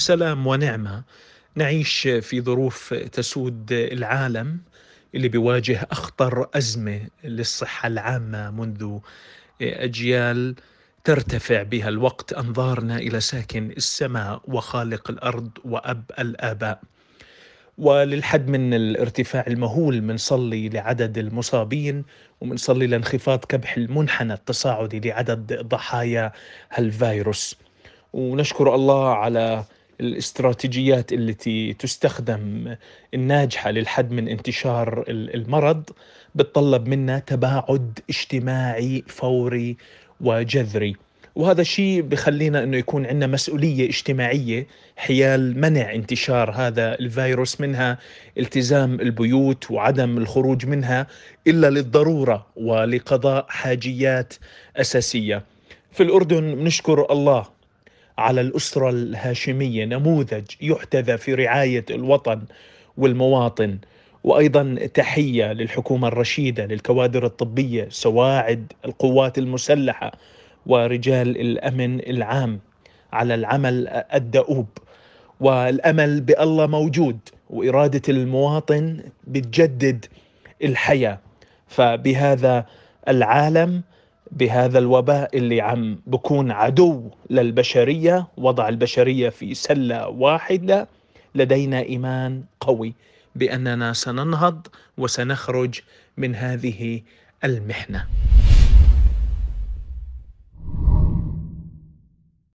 سلام ونعمه نعيش في ظروف تسود العالم اللي بيواجه اخطر ازمه للصحه العامه منذ اجيال ترتفع بها الوقت انظارنا الى ساكن السماء وخالق الارض واب الاباء وللحد من الارتفاع المهول منصلي لعدد المصابين ومنصلي لانخفاض كبح المنحنى التصاعدي لعدد ضحايا هالفيروس ونشكر الله على الاستراتيجيات التي تستخدم الناجحه للحد من انتشار المرض بتطلب منا تباعد اجتماعي فوري وجذري وهذا الشيء بخلينا انه يكون عندنا مسؤوليه اجتماعيه حيال منع انتشار هذا الفيروس منها التزام البيوت وعدم الخروج منها الا للضروره ولقضاء حاجيات اساسيه. في الاردن بنشكر الله على الأسرة الهاشمية نموذج يحتذى في رعاية الوطن والمواطن وايضا تحيه للحكومه الرشيده للكوادر الطبيه سواعد القوات المسلحه ورجال الامن العام على العمل الدؤوب والامل بالله موجود واراده المواطن بتجدد الحياه فبهذا العالم بهذا الوباء اللي عم بكون عدو للبشرية وضع البشرية في سلة واحدة لدينا إيمان قوي بأننا سننهض وسنخرج من هذه المحنة